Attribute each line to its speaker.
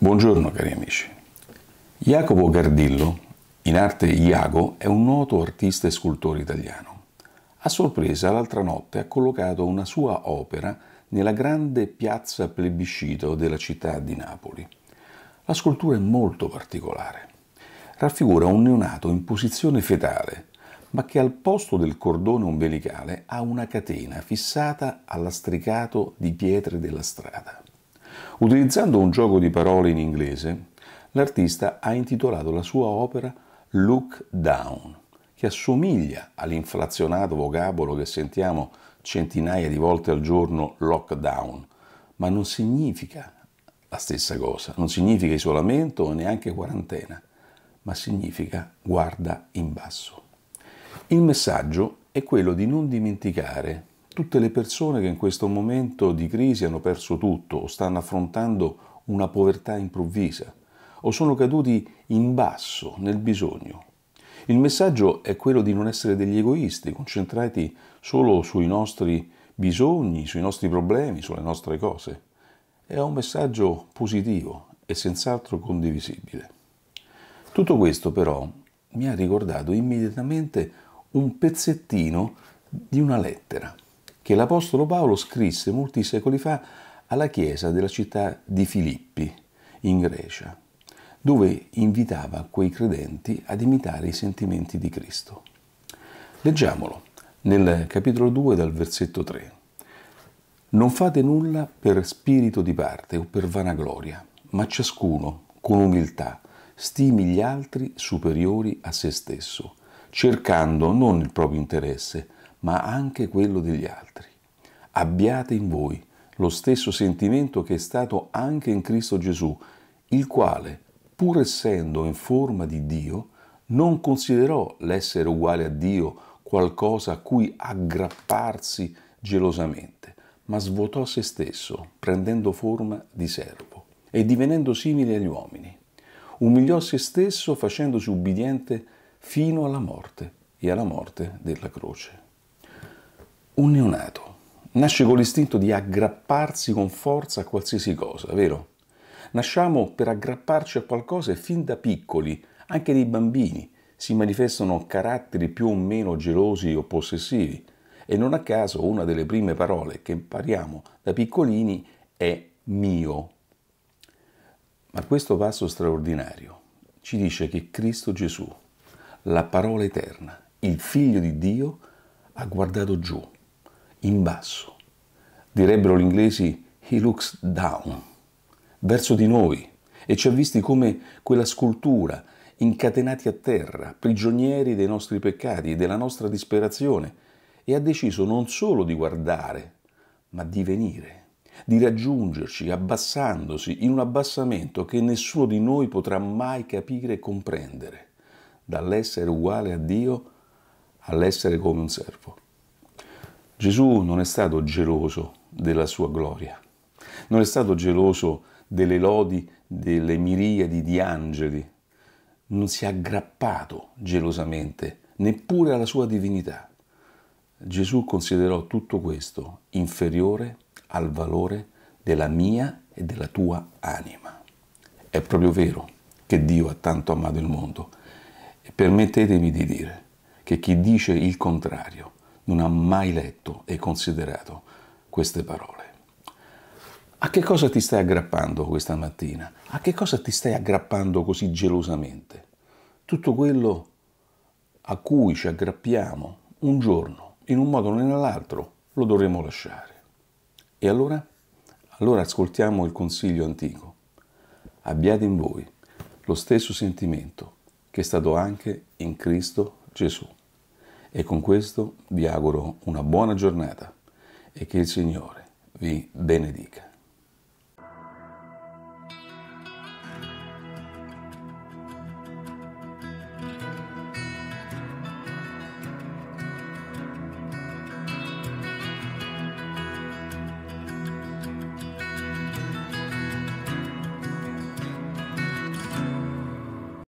Speaker 1: Buongiorno cari amici. Jacopo Gardillo, in arte Iago, è un noto artista e scultore italiano. A sorpresa, l'altra notte ha collocato una sua opera nella grande piazza plebiscito della città di Napoli. La scultura è molto particolare. Raffigura un neonato in posizione fetale, ma che al posto del cordone ombelicale ha una catena fissata all'astricato di pietre della strada. Utilizzando un gioco di parole in inglese, l'artista ha intitolato la sua opera Look Down, che assomiglia all'inflazionato vocabolo che sentiamo centinaia di volte al giorno lockdown, ma non significa la stessa cosa, non significa isolamento o neanche quarantena, ma significa guarda in basso. Il messaggio è quello di non dimenticare tutte le persone che in questo momento di crisi hanno perso tutto o stanno affrontando una povertà improvvisa o sono caduti in basso nel bisogno. Il messaggio è quello di non essere degli egoisti, concentrati solo sui nostri bisogni, sui nostri problemi, sulle nostre cose. È un messaggio positivo e senz'altro condivisibile. Tutto questo però mi ha ricordato immediatamente un pezzettino di una lettera che l'Apostolo Paolo scrisse molti secoli fa alla chiesa della città di Filippi, in Grecia, dove invitava quei credenti ad imitare i sentimenti di Cristo. Leggiamolo nel capitolo 2 dal versetto 3. Non fate nulla per spirito di parte o per vanagloria, ma ciascuno, con umiltà, stimi gli altri superiori a se stesso, cercando non il proprio interesse, ma ma anche quello degli altri. Abbiate in voi lo stesso sentimento che è stato anche in Cristo Gesù, il quale, pur essendo in forma di Dio, non considerò l'essere uguale a Dio qualcosa a cui aggrapparsi gelosamente, ma svuotò se stesso, prendendo forma di servo e divenendo simile agli uomini. Umiliò se stesso facendosi ubbidiente fino alla morte e alla morte della croce. Un neonato nasce con l'istinto di aggrapparsi con forza a qualsiasi cosa, vero? Nasciamo per aggrapparci a qualcosa e fin da piccoli, anche nei bambini, si manifestano caratteri più o meno gelosi o possessivi. E non a caso una delle prime parole che impariamo da piccolini è mio. Ma questo passo straordinario ci dice che Cristo Gesù, la parola eterna, il figlio di Dio, ha guardato giù in basso. Direbbero gli inglesi, he looks down, verso di noi, e ci ha visti come quella scultura, incatenati a terra, prigionieri dei nostri peccati e della nostra disperazione, e ha deciso non solo di guardare, ma di venire, di raggiungerci abbassandosi in un abbassamento che nessuno di noi potrà mai capire e comprendere, dall'essere uguale a Dio all'essere come un servo. Gesù non è stato geloso della sua gloria, non è stato geloso delle lodi delle miriadi di angeli, non si è aggrappato gelosamente neppure alla sua divinità. Gesù considerò tutto questo inferiore al valore della mia e della tua anima. È proprio vero che Dio ha tanto amato il mondo e permettetemi di dire che chi dice il contrario non ha mai letto e considerato queste parole. A che cosa ti stai aggrappando questa mattina? A che cosa ti stai aggrappando così gelosamente? Tutto quello a cui ci aggrappiamo un giorno, in un modo o nell'altro, lo dovremo lasciare. E allora? Allora ascoltiamo il consiglio antico. Abbiate in voi lo stesso sentimento che è stato anche in Cristo Gesù. E con questo vi auguro una buona giornata e che il Signore vi benedica.